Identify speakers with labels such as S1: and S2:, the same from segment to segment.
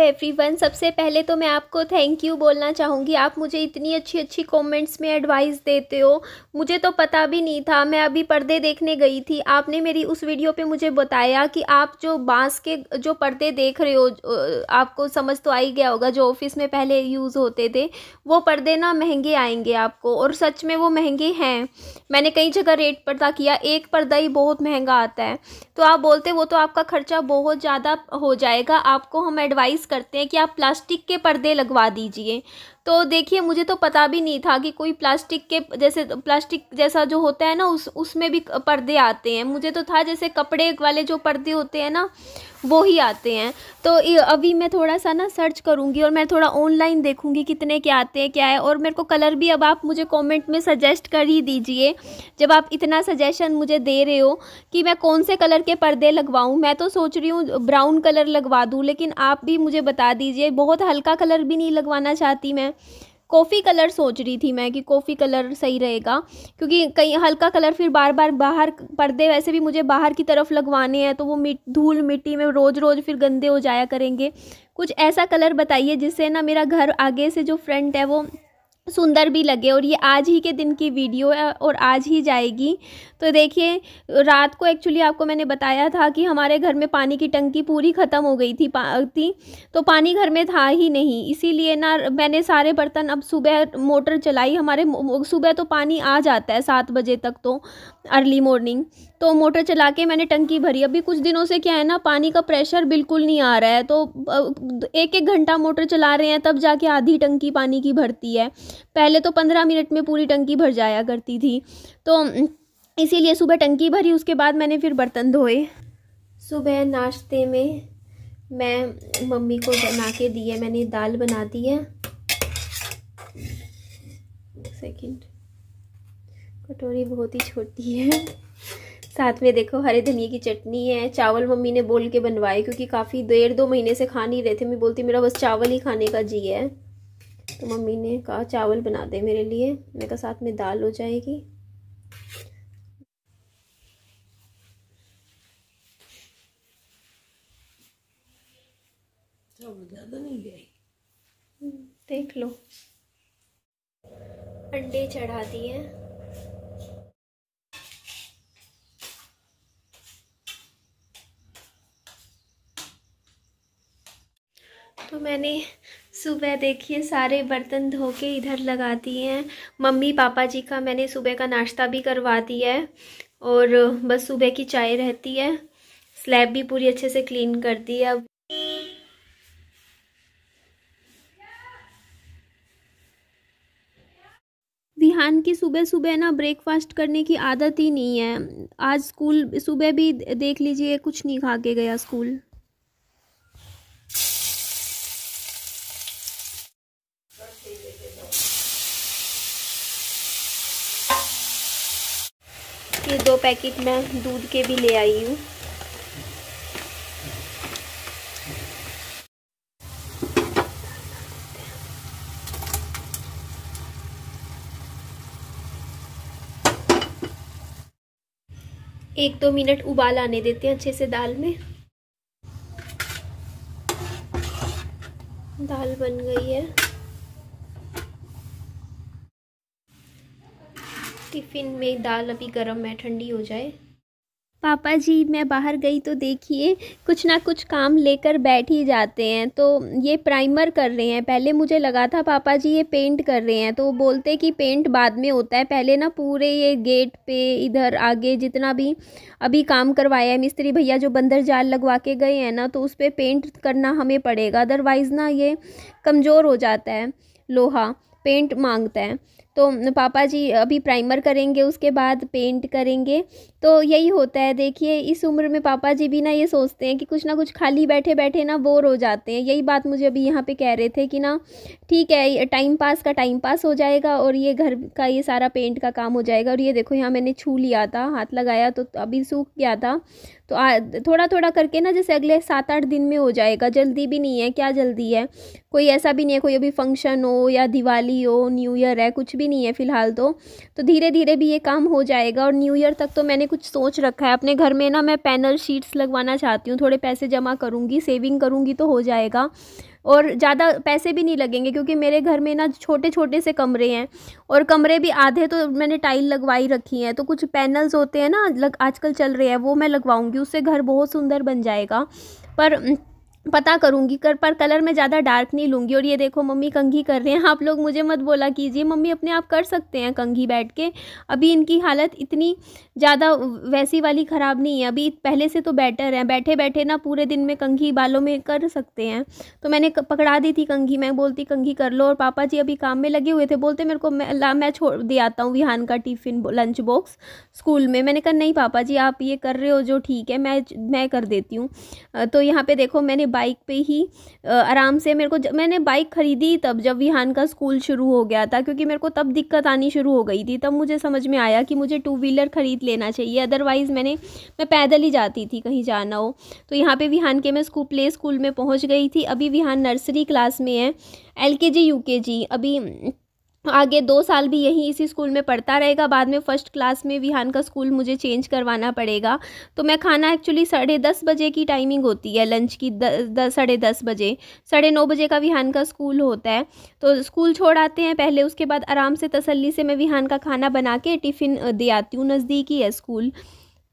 S1: everyone e सबसे पहले तो मैं आपको थैंक यू बोलना चाहूँगी आप मुझे इतनी अच्छी अच्छी कमेंट्स में एडवाइस देते हो मुझे तो पता भी नहीं था मैं अभी पर्दे देखने गई थी आपने मेरी उस वीडियो पे मुझे बताया कि आप जो बांस के जो पर्दे देख रहे हो आपको समझ तो आ ही गया होगा जो ऑफिस में पहले यूज़ होते थे वो पर्दे ना महंगे आएंगे आपको और सच में वो महंगे हैं मैंने कई जगह रेट पर्दा किया एक पर्दा ही बहुत महंगा आता है तो आप बोलते वो तो आपका खर्चा बहुत ज़्यादा हो जाएगा आपको हम एडवाइस करते हैं कि आप प्लास्टिक के पर्दे लगवा दीजिए तो देखिए मुझे तो पता भी नहीं था कि कोई प्लास्टिक के जैसे प्लास्टिक जैसा जो होता है ना उस उसमें भी पर्दे आते हैं मुझे तो था जैसे कपड़े वाले जो पर्दे होते हैं ना वो ही आते हैं तो अभी मैं थोड़ा सा ना सर्च करूँगी और मैं थोड़ा ऑनलाइन देखूँगी कितने के आते हैं क्या है और मेरे को कलर भी अब आप मुझे कॉमेंट में सजेस्ट कर ही दीजिए जब आप इतना सजेशन मुझे दे रहे हो कि मैं कौन से कलर के पर्दे लगवाऊँ मैं तो सोच रही हूँ ब्राउन कलर लगवा दूँ लेकिन आप भी मुझे बता दीजिए बहुत हल्का कलर भी नहीं लगवाना चाहती मैं कॉफ़ी कलर सोच रही थी मैं कि कॉफ़ी कलर सही रहेगा क्योंकि कहीं हल्का कलर फिर बार बार बाहर पर्दे वैसे भी मुझे बाहर की तरफ लगवाने हैं तो वो मिट धूल मिट्टी में रोज़ रोज़ फिर गंदे हो जाया करेंगे कुछ ऐसा कलर बताइए जिससे ना मेरा घर आगे से जो फ्रंट है वो सुंदर भी लगे और ये आज ही के दिन की वीडियो है और आज ही जाएगी तो देखिए रात को एक्चुअली आपको मैंने बताया था कि हमारे घर में पानी की टंकी पूरी ख़त्म हो गई थी पा थी तो पानी घर में था ही नहीं इसीलिए ना मैंने सारे बर्तन अब सुबह मोटर चलाई हमारे सुबह तो पानी आ जाता है सात बजे तक तो अर्ली मॉर्निंग तो मोटर चला के मैंने टंकी भरी अभी कुछ दिनों से क्या है ना पानी का प्रेशर बिल्कुल नहीं आ रहा है तो एक एक घंटा मोटर चला रहे हैं तब जाके आधी टंकी पानी की भरती है पहले तो पंद्रह मिनट में पूरी टंकी भर जाया करती थी तो इसीलिए सुबह टंकी भरी उसके बाद मैंने फिर बर्तन धोए सुबह नाश्ते में मैं मम्मी को बना के दी है मैंने दाल बना दी है सेकंड कटोरी बहुत ही छोटी है साथ में देखो हरे धनिया की चटनी है चावल मम्मी ने बोल के बनवाए क्योंकि काफ़ी देर दो महीने से खा नहीं रहे थे मैं बोलती मेरा बस चावल ही खाने का जी है तो मम्मी ने कहा चावल बना दे मेरे लिए मेरे कहा साथ में दाल हो जाएगी ज़्यादा नहीं हम्म, देख लो अंडे चढ़ा दिए तो मैंने सुबह देखिए सारे बर्तन धो के इधर लगा दिए हैं मम्मी पापा जी का मैंने सुबह का नाश्ता भी करवा दिया है और बस सुबह की चाय रहती है स्लैब भी पूरी अच्छे से क्लीन कर दी है अब विहान की सुबह सुबह ना ब्रेकफास्ट करने की आदत ही नहीं है आज स्कूल सुबह भी देख लीजिए कुछ नहीं खा के गया स्कूल ये दो पैकेट मैं दूध के भी ले आई हूँ एक दो मिनट उबाल आने देते हैं अच्छे से दाल में दाल बन गई है टिफ़िन में दाल अभी गर्म है ठंडी हो जाए पापा जी मैं बाहर गई तो देखिए कुछ ना कुछ काम लेकर बैठ ही जाते हैं तो ये प्राइमर कर रहे हैं पहले मुझे लगा था पापा जी ये पेंट कर रहे हैं तो वो बोलते कि पेंट बाद में होता है पहले ना पूरे ये गेट पे इधर आगे जितना भी अभी काम करवाया है मिस्त्री भैया जो बंदर जाल लगवा के गए हैं ना तो उस पर पे पेंट करना हमें पड़ेगा अदरवाइज़ ना ये कमज़ोर हो जाता है लोहा पेंट मांगता है तो पापा जी अभी प्राइमर करेंगे उसके बाद पेंट करेंगे तो यही होता है देखिए इस उम्र में पापा जी भी ना ये सोचते हैं कि कुछ ना कुछ खाली बैठे बैठे ना बोर हो जाते हैं यही बात मुझे अभी यहाँ पे कह रहे थे कि ना ठीक है टाइम पास का टाइम पास हो जाएगा और ये घर का ये सारा पेंट का काम हो जाएगा और ये देखो यहाँ मैंने छू लिया था हाथ लगाया तो अभी सूख गया था तो आ, थोड़ा थोड़ा करके ना जैसे अगले सात आठ दिन में हो जाएगा जल्दी भी नहीं है क्या जल्दी है कोई ऐसा भी नहीं है कोई अभी फंक्शन हो या दिवाली हो न्यू ईयर है कुछ भी नहीं है फ़िलहाल तो तो धीरे धीरे भी ये काम हो जाएगा और न्यू ईयर तक तो मैंने कुछ सोच रखा है अपने घर में ना मैं पैनल शीट्स लगवाना चाहती हूँ थोड़े पैसे जमा करूँगी सेविंग करूँगी तो हो जाएगा और ज़्यादा पैसे भी नहीं लगेंगे क्योंकि मेरे घर में ना छोटे छोटे से कमरे हैं और कमरे भी आधे तो मैंने टाइल लगवाई रखी हैं तो कुछ पैनल्स होते हैं ना लग आजकल चल रहे हैं वो मैं लगवाऊँगी उससे घर बहुत सुंदर बन जाएगा पर पता करूँगी कर पर कलर मैं ज़्यादा डार्क नहीं लूँगी और ये देखो मम्मी कंघी कर रहे हैं आप लोग मुझे मत बोला कीजिए मम्मी अपने आप कर सकते हैं कंघी बैठ के अभी इनकी हालत इतनी ज़्यादा वैसी वाली ख़राब नहीं है अभी पहले से तो बेटर है बैठे बैठे ना पूरे दिन में कंघी बालों में कर सकते हैं तो मैंने पकड़ा दी थी कंघी मैं बोलती कंघी कर लो और पापा जी अभी काम में लगे हुए थे बोलते मेरे को मैं, मैं छोड़ दे आता हूँ विहान का टिफ़िन लंच बॉक्स स्कूल में मैंने कहा नहीं पापा जी आप ये कर रहे हो जो ठीक है मैं मैं कर देती हूँ तो यहाँ पर देखो मैंने बाइक पे ही आराम से मेरे को मैंने बाइक ख़रीदी तब जब विहान का स्कूल शुरू हो गया था क्योंकि मेरे को तब दिक्कत आनी शुरू हो गई थी तब मुझे समझ में आया कि मुझे टू व्हीलर ख़रीद लेना चाहिए अदरवाइज़ मैंने मैं पैदल ही जाती थी कहीं जाना हो तो यहाँ पर विहान के मैं स्कूल प्ले स्कूल में पहुँच गई थी अभी विहान नर्सरी क्लास में है एल के जी यू के जी अभी आगे दो साल भी यहीं इसी स्कूल में पढ़ता रहेगा बाद में फ़र्स्ट क्लास में विहान का स्कूल मुझे चेंज करवाना पड़ेगा तो मैं खाना एक्चुअली साढ़े दस बजे की टाइमिंग होती है लंच की साढ़े दस बजे साढ़े नौ बजे का विहान का स्कूल होता है तो स्कूल छोड़ आते हैं पहले उसके बाद आराम से तसल्ली से मैं विहान का खाना बना के टिफ़िन दे आती हूँ नज़दीक ही है स्कूल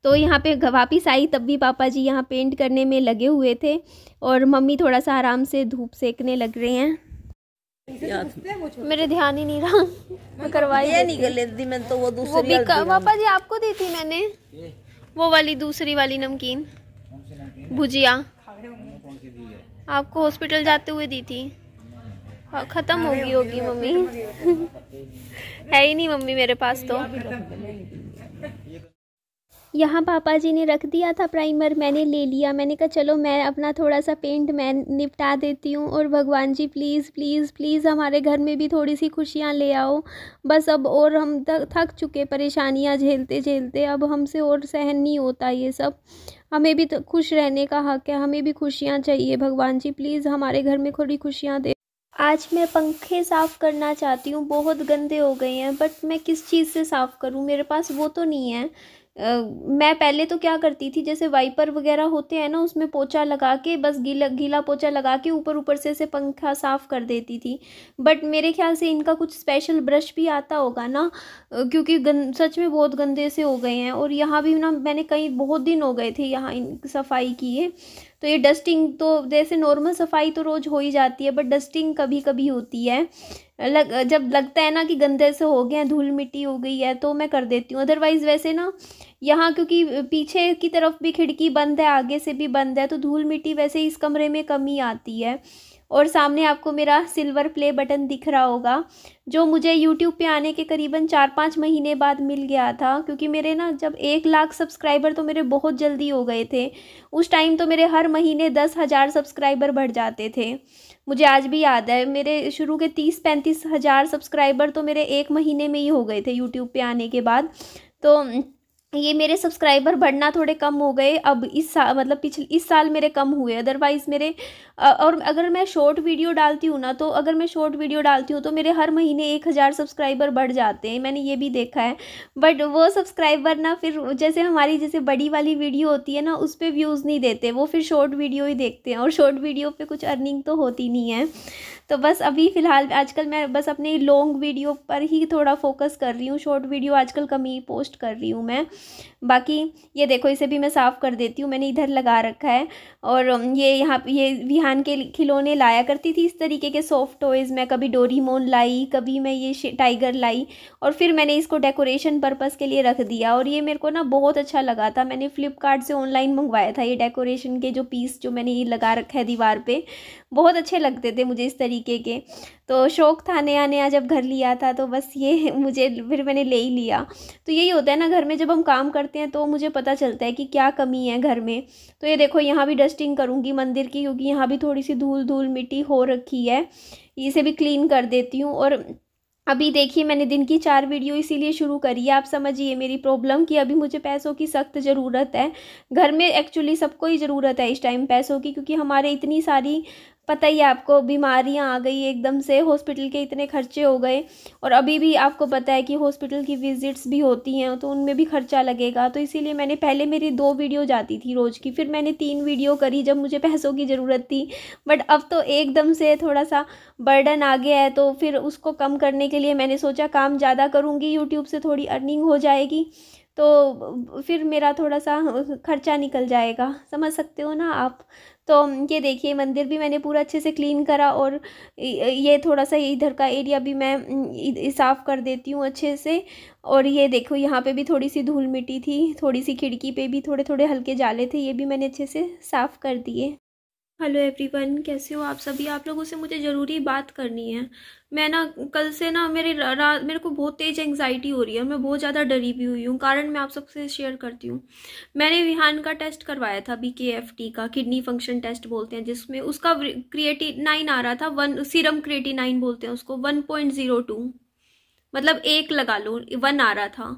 S1: तो यहाँ पे वापिस आई तब भी पापा जी यहाँ पेंट करने में लगे हुए थे और मम्मी थोड़ा सा आराम से धूप सेकने लग रहे हैं तो मेरे ध्यान ही नहीं रहा
S2: मैं करवाई ये नहीं कर लेती
S1: मैं तो वो दूसरी पापा जी आपको दी थी मैंने वो वाली दूसरी वाली नमकीन भुजिया आपको हॉस्पिटल जाते हुए दी थी हाँ, खत्म होगी होगी मम्मी है ही नहीं मम्मी मेरे पास तो यहाँ पापा जी ने रख दिया था प्राइमर मैंने ले लिया मैंने कहा चलो मैं अपना थोड़ा सा पेंट मैं निपटा देती हूँ और भगवान जी प्लीज़ प्लीज़ प्लीज़ हमारे घर में भी थोड़ी सी खुशियाँ ले आओ बस अब और हम थक चुके परेशानियाँ झेलते झेलते अब हमसे और सहन नहीं होता ये सब हमें भी तो खुश रहने का हक है हमें भी खुशियाँ चाहिए भगवान जी प्लीज़ हमारे घर में थोड़ी खुशियाँ दे आज मैं पंखे साफ़ करना चाहती हूँ बहुत गंदे हो गए हैं बट मैं किस चीज़ से साफ़ करूँ मेरे पास वो तो नहीं है मैं पहले तो क्या करती थी जैसे वाइपर वगैरह होते हैं ना उसमें पोछा लगा के बस गीला गीला पोछा लगा के ऊपर ऊपर से से पंखा साफ़ कर देती थी बट मेरे ख्याल से इनका कुछ स्पेशल ब्रश भी आता होगा ना क्योंकि गन, सच में बहुत गंदे से हो गए हैं और यहाँ भी ना मैंने कई बहुत दिन हो गए थे यहाँ इन सफाई किए तो ये डस्टिंग तो जैसे नॉर्मल सफाई तो रोज़ हो ही जाती है बट डस्टिंग कभी कभी होती है लग जब लगता है ना कि गंदे से हो गए हैं धूल मिट्टी हो गई है तो मैं कर देती हूँ अदरवाइज़ वैसे ना यहाँ क्योंकि पीछे की तरफ भी खिड़की बंद है आगे से भी बंद है तो धूल मिट्टी वैसे इस कमरे में कमी आती है और सामने आपको मेरा सिल्वर प्ले बटन दिख रहा होगा जो मुझे यूट्यूब पे आने के करीबन चार पाँच महीने बाद मिल गया था क्योंकि मेरे ना जब एक लाख सब्सक्राइबर तो मेरे बहुत जल्दी हो गए थे उस टाइम तो मेरे हर महीने दस हज़ार सब्सक्राइबर बढ़ जाते थे मुझे आज भी याद है मेरे शुरू के तीस पैंतीस हज़ार सब्सक्राइबर तो मेरे एक महीने में ही हो गए थे यूट्यूब पर आने के बाद तो ये मेरे सब्सक्राइबर बढ़ना थोड़े कम हो गए अब इस साल मतलब पिछले इस साल मेरे कम हुए अदरवाइज़ मेरे और अगर मैं शॉर्ट वीडियो डालती हूँ ना तो अगर मैं शॉर्ट वीडियो डालती हूँ तो मेरे हर महीने एक हज़ार सब्सक्राइबर बढ़ जाते हैं मैंने ये भी देखा है बट वो सब्सक्राइबर ना फिर जैसे हमारी जैसे बड़ी वाली वीडियो होती है ना उस पर व्यूज़ नहीं देते वो फिर शॉर्ट वीडियो ही देखते हैं और शॉर्ट वीडियो पर कुछ अर्निंग तो होती नहीं है तो बस अभी फ़िलहाल आजकल मैं बस अपने लॉन्ग वीडियो पर ही थोड़ा फोकस कर रही हूँ शॉर्ट वीडियो आजकल कम ही पोस्ट कर रही हूँ मैं बाकी ये देखो इसे भी मैं साफ़ कर देती हूँ मैंने इधर लगा रखा है और ये यहाँ ये विहान के खिलौने लाया करती थी इस तरीके के सॉफ्ट टॉयज़ मैं कभी डोरीमोन लाई कभी मैं ये टाइगर लाई और फिर मैंने इसको डेकोरेशन पर्पज़ के लिए रख दिया और ये मेरे को ना बहुत अच्छा लगा था मैंने फ़्लिपकार्ट से ऑनलाइन मंगवाया था ये डेकोरेशन के जो पीस जो मैंने ये लगा रखा है दीवार पर बहुत अच्छे लगते थे मुझे इस तरीके के तो शौक़ था नया नया जब घर लिया था तो बस ये मुझे फिर मैंने ले ही लिया तो यही होता है ना घर में जब हम काम करते हैं तो मुझे पता चलता है कि क्या कमी है घर में तो ये देखो यहाँ भी डस्टिंग करूँगी मंदिर की क्योंकि यहाँ भी थोड़ी सी धूल धूल मिट्टी हो रखी है इसे भी क्लीन कर देती हूँ और अभी देखिए मैंने दिन की चार वीडियो इसीलिए शुरू करी है आप समझिए मेरी प्रॉब्लम कि अभी मुझे पैसों की सख्त ज़रूरत है घर में एक्चुअली सबको ही ज़रूरत है इस टाइम पैसों की क्योंकि हमारे इतनी सारी पता ही है आपको बीमारियां आ गई एकदम से हॉस्पिटल के इतने खर्चे हो गए और अभी भी आपको पता है कि हॉस्पिटल की विज़िट्स भी होती हैं तो उनमें भी खर्चा लगेगा तो इसीलिए मैंने पहले मेरी दो वीडियो जाती थी रोज़ की फिर मैंने तीन वीडियो करी जब मुझे पैसों की ज़रूरत थी बट अब तो एकदम से थोड़ा सा बर्डन आ गया है तो फिर उसको कम करने के लिए मैंने सोचा काम ज़्यादा करूँगी यूट्यूब से थोड़ी अर्निंग हो जाएगी तो फिर मेरा थोड़ा सा खर्चा निकल जाएगा समझ सकते हो ना आप तो ये देखिए मंदिर भी मैंने पूरा अच्छे से क्लीन करा और ये थोड़ा सा इधर का एरिया भी मैं साफ़ कर देती हूँ अच्छे से और ये देखो यहाँ पे भी थोड़ी सी धूल मिट्टी थी थोड़ी सी खिड़की पे भी थोड़े थोड़े हल्के जाले थे ये भी मैंने अच्छे से साफ़ कर दिए हेलो एवरीवन कैसे हो आप सभी आप लोगों से मुझे ज़रूरी बात करनी है मैं ना कल से ना मेरे रात मेरे को बहुत तेज़ एंग्जाइटी हो रही है मैं बहुत ज़्यादा डरी भी हुई हूँ कारण मैं आप सबसे शेयर करती हूँ मैंने विहान का टेस्ट करवाया था बी के एफ टी का किडनी फंक्शन टेस्ट बोलते हैं जिसमें उसका क्रिएटी नाइन आ रहा था वन सीरम क्रिएटी नाइन बोलते हैं उसको वन पॉइंट ज़ीरो टू मतलब एक लगा लो वन आ रहा था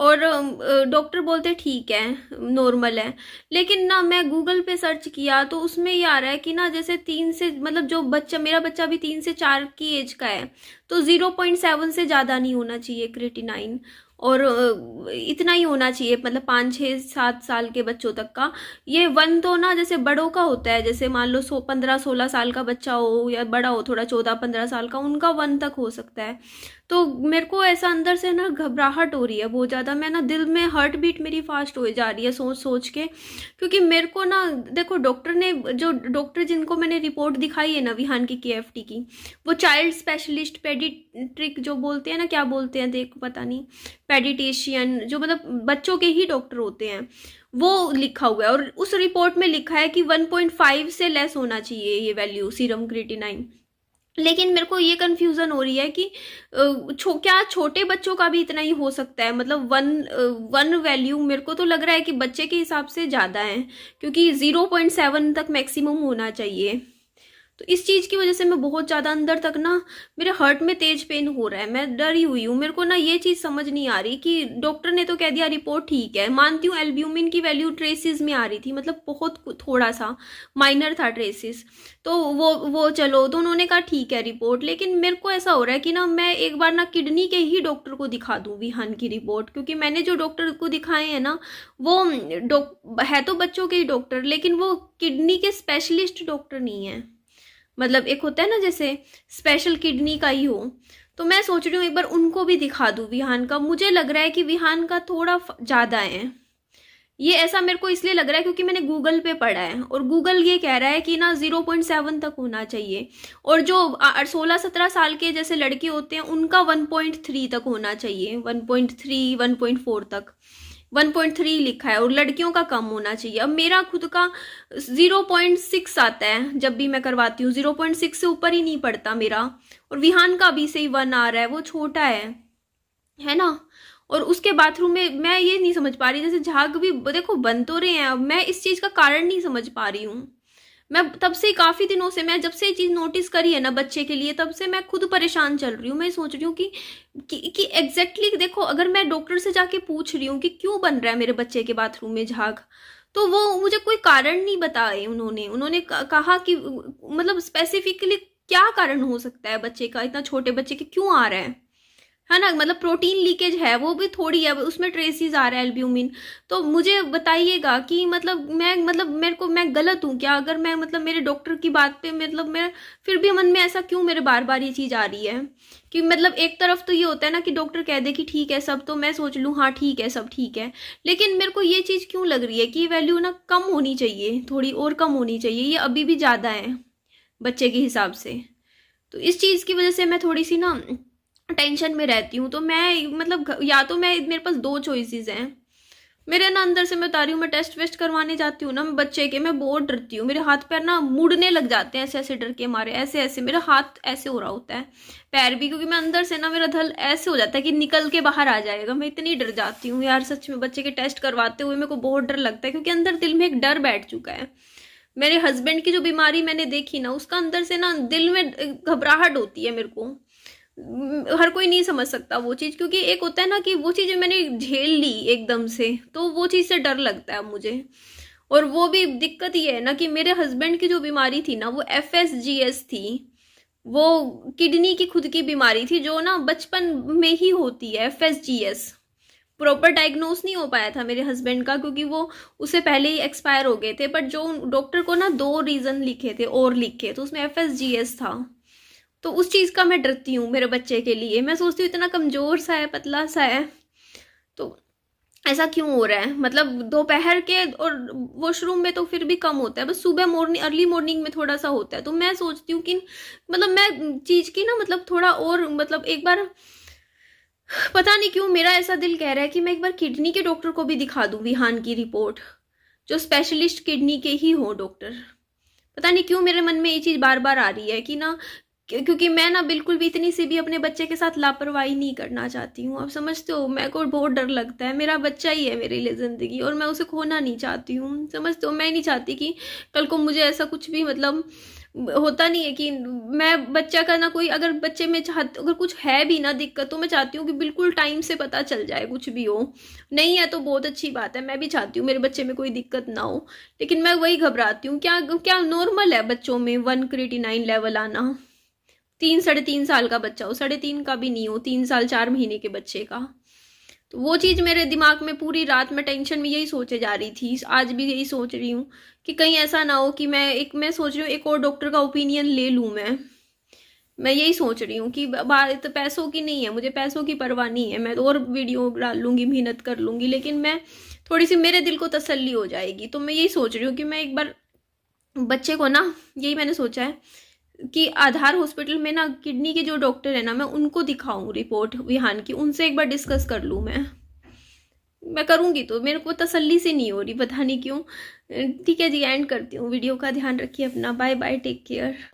S1: और डॉक्टर बोलते ठीक है नॉर्मल है लेकिन ना मैं गूगल पे सर्च किया तो उसमें ये आ रहा है कि ना जैसे तीन से मतलब जो बच्चा मेरा बच्चा भी तीन से चार की एज का है तो ज़ीरो पॉइंट सेवन से ज़्यादा नहीं होना चाहिए क्रिटिनाइन और इतना ही होना चाहिए मतलब पाँच छः सात साल के बच्चों तक का ये वन तो ना जैसे बड़ों का होता है जैसे मान लो सो पंद्रह सोलह साल का बच्चा हो या बड़ा हो थोड़ा चौदह पंद्रह साल का उनका वन तक हो सकता है तो मेरे को ऐसा अंदर से ना घबराहट हो रही है बहुत ज़्यादा मैं ना दिल में हार्ट बीट मेरी फास्ट हो जा रही है सोच सोच के क्योंकि मेरे को ना देखो डॉक्टर ने जो डॉक्टर जिनको मैंने रिपोर्ट दिखाई है ना विहान की के की वो चाइल्ड स्पेशलिस्ट पेडिट्रिक जो बोलते हैं ना क्या बोलते हैं देख पता नहीं पेडिटेशियन जो मतलब बच्चों के ही डॉक्टर होते हैं वो लिखा हुआ है और उस रिपोर्ट में लिखा है कि 1.5 से लेस होना चाहिए ये वैल्यू सीरम क्रिटिनाइन लेकिन मेरे को ये कन्फ्यूज़न हो रही है कि छो, क्या छोटे बच्चों का भी इतना ही हो सकता है मतलब वन वन वैल्यू मेरे को तो लग रहा है कि बच्चे के हिसाब से ज़्यादा है क्योंकि ज़ीरो पॉइंट सेवन तक मैक्सिमम होना चाहिए तो इस चीज़ की वजह से मैं बहुत ज़्यादा अंदर तक ना मेरे हर्ट में तेज पेन हो रहा है मैं डरी हुई हूँ मेरे को ना ये चीज़ समझ नहीं आ रही कि डॉक्टर ने तो कह दिया रिपोर्ट ठीक है मानती हूँ एल्ब्यूमिन की वैल्यू ट्रेसिस में आ रही थी मतलब बहुत थोड़ा सा माइनर था ट्रेसिस तो वो वो चलो तो उन्होंने कहा ठीक है रिपोर्ट लेकिन मेरे को ऐसा हो रहा है कि ना मैं एक बार ना किडनी के ही डॉक्टर को दिखा दूँ विहान की रिपोर्ट क्योंकि मैंने जो डॉक्टर को दिखाए हैं ना वो है तो बच्चों के ही डॉक्टर लेकिन वो किडनी के स्पेशलिस्ट डॉक्टर नहीं है मतलब एक होता है ना जैसे स्पेशल किडनी का ही हो तो मैं सोच रही हूँ एक बार उनको भी दिखा दूँ विहान का मुझे लग रहा है कि विहान का थोड़ा ज़्यादा है ये ऐसा मेरे को इसलिए लग रहा है क्योंकि मैंने गूगल पे पढ़ा है और गूगल ये कह रहा है कि ना जीरो पॉइंट सेवन तक होना चाहिए और जो सोलह सत्रह साल के जैसे लड़के होते हैं उनका वन पॉइंट थ्री तक होना चाहिए one point three one point four तक 1.3 लिखा है और लड़कियों का कम होना चाहिए अब मेरा खुद का 0.6 आता है जब भी मैं करवाती हूँ 0.6 से ऊपर ही नहीं पड़ता मेरा और विहान का अभी से ही वन आ रहा है वो छोटा है है ना और उसके बाथरूम में मैं ये नहीं समझ पा रही जैसे झाग भी देखो बन तो रहे हैं अब मैं इस चीज़ का कारण नहीं समझ पा रही हूँ मैं तब से काफ़ी दिनों से मैं जब से ये चीज़ नोटिस करी है ना बच्चे के लिए तब से मैं खुद परेशान चल रही हूँ मैं सोच रही हूँ कि कि, एग्जैक्टली exactly देखो अगर मैं डॉक्टर से जाके पूछ रही हूँ कि क्यों बन रहा है मेरे बच्चे के बाथरूम में झाग तो वो मुझे कोई कारण नहीं बताए उन्होंने उन्होंने कहा कि मतलब स्पेसिफिकली क्या कारण हो सकता है बच्चे का इतना छोटे बच्चे के क्यों आ रहे हैं है ना मतलब प्रोटीन लीकेज है वो भी थोड़ी है उसमें ट्रेसिस आ रहा है एल्ब्यूमिन तो मुझे बताइएगा कि मतलब मैं मतलब मेरे को मैं गलत हूँ क्या अगर मैं मतलब मेरे डॉक्टर की बात पे मतलब मैं फिर भी मन में ऐसा क्यों मेरे बार बार ये चीज़ आ रही है कि मतलब एक तरफ तो ये होता है ना कि डॉक्टर कह दे कि ठीक है सब तो मैं सोच लूँ हाँ ठीक है सब ठीक है लेकिन मेरे को ये चीज़ क्यों लग रही है कि वैल्यू ना कम होनी चाहिए थोड़ी और कम होनी चाहिए ये अभी भी ज़्यादा है बच्चे के हिसाब से तो इस चीज़ की वजह से मैं थोड़ी सी ना टेंशन में रहती हूँ तो मैं मतलब या तो मैं मेरे पास दो चॉइसेस हैं मेरे ना अंदर से मैं बता रही हूँ मैं टेस्ट वेस्ट करवाने जाती हूँ ना मैं बच्चे के मैं बहुत डरती हूँ मेरे हाथ पैर ना मुड़ने लग जाते हैं ऐसे ऐसे डर के मारे ऐसे ऐसे मेरा हाथ ऐसे हो रहा होता है पैर भी क्योंकि मैं अंदर से ना मेरा धल ऐसे हो जाता है कि निकल के बाहर आ जाएगा मैं इतनी डर जाती हूँ यार सच में बच्चे के टेस्ट करवाते हुए मेरे को बहुत डर लगता है क्योंकि अंदर दिल में एक डर बैठ चुका है मेरे हस्बैंड की जो बीमारी मैंने देखी ना उसका अंदर से ना दिल में घबराहट होती है मेरे को हम्म, हर कोई नहीं समझ सकता वो चीज़ क्योंकि एक होता है ना कि वो चीज मैंने झेल ली एकदम से तो वो चीज़ से डर लगता है मुझे और वो भी दिक्कत ये है ना कि मेरे हस्बैंड की जो बीमारी थी ना वो एफ एस जी एस थी वो किडनी की खुद की बीमारी थी जो ना बचपन में ही होती है F S G S proper diagnose नहीं हो पाया था मेरे हस्बैंड का क्योंकि वो उससे पहले ही एक्सपायर हो गए थे बट जो डॉक्टर को ना दो रीज़न लिखे थे और लिखे तो उसमें एफ एस जी एस था तो उस चीज़ का मैं डरती हूँ मेरे बच्चे के लिए मैं सोचती हूँ इतना कमज़ोर सा है पतला सा है तो ऐसा क्यों हो रहा है मतलब दोपहर के और वॉशरूम में तो फिर भी कम होता है बस सुबह मॉर्निंग अर्ली मॉर्निंग में थोड़ा सा होता है तो मैं सोचती हूँ कि मतलब मैं चीज़ की ना मतलब थोड़ा और मतलब एक बार पता नहीं क्यों मेरा ऐसा दिल कह रहा है कि मैं एक बार किडनी के डॉक्टर को भी दिखा दूँ विहान की रिपोर्ट जो स्पेशलिस्ट किडनी के ही हो डॉक्टर पता नहीं क्यों मेरे मन में ये चीज़ बार बार आ रही है कि ना क्योंकि मैं ना बिल्कुल भी इतनी सी भी अपने बच्चे के साथ लापरवाही नहीं करना चाहती हूँ आप समझते हो मेरे को बहुत डर लगता है मेरा बच्चा ही है मेरे लिए ज़िंदगी और मैं उसे खोना नहीं चाहती हूँ समझते हो मैं नहीं चाहती कि कल को मुझे ऐसा कुछ भी मतलब होता नहीं है कि मैं बच्चा का ना कोई अगर बच्चे में चाहती अगर कुछ है भी ना दिक्कत तो मैं चाहती हूँ कि बिल्कुल टाइम से पता चल जाए कुछ भी हो नहीं है तो बहुत अच्छी बात है मैं भी चाहती हूँ मेरे बच्चे में कोई दिक्कत ना हो लेकिन मैं वही घबराती हूँ क्या क्या नॉर्मल है बच्चों में वन क्रिटी नाइन लेवल आना तीन साढ़े तीन साल का बच्चा हो साढ़े तीन का भी नहीं हो तीन साल चार महीने के बच्चे का तो वो चीज़ मेरे दिमाग में पूरी रात में टेंशन में यही सोचे जा रही थी आज भी यही सोच रही हूँ कि कहीं ऐसा ना हो कि मैं एक मैं सोच रही हूँ एक और डॉक्टर का ओपिनियन ले लू मैं मैं यही सोच रही हूँ कि बात तो पैसों की नहीं है मुझे पैसों की परवाह नहीं है मैं और वीडियो डाल लूंगी मेहनत कर लूंगी लेकिन मैं थोड़ी सी मेरे दिल को तसल्ली हो जाएगी तो मैं यही सोच रही हूँ कि मैं एक बार बच्चे को ना यही मैंने सोचा है कि आधार हॉस्पिटल में ना किडनी के जो डॉक्टर है ना मैं उनको दिखाऊं रिपोर्ट विहान की उनसे एक बार डिस्कस कर लूँ मैं मैं करूँगी तो मेरे को तसल्ली से नहीं हो रही पता नहीं क्यों ठीक है जी एंड करती हूँ वीडियो का ध्यान रखिए अपना बाय बाय टेक केयर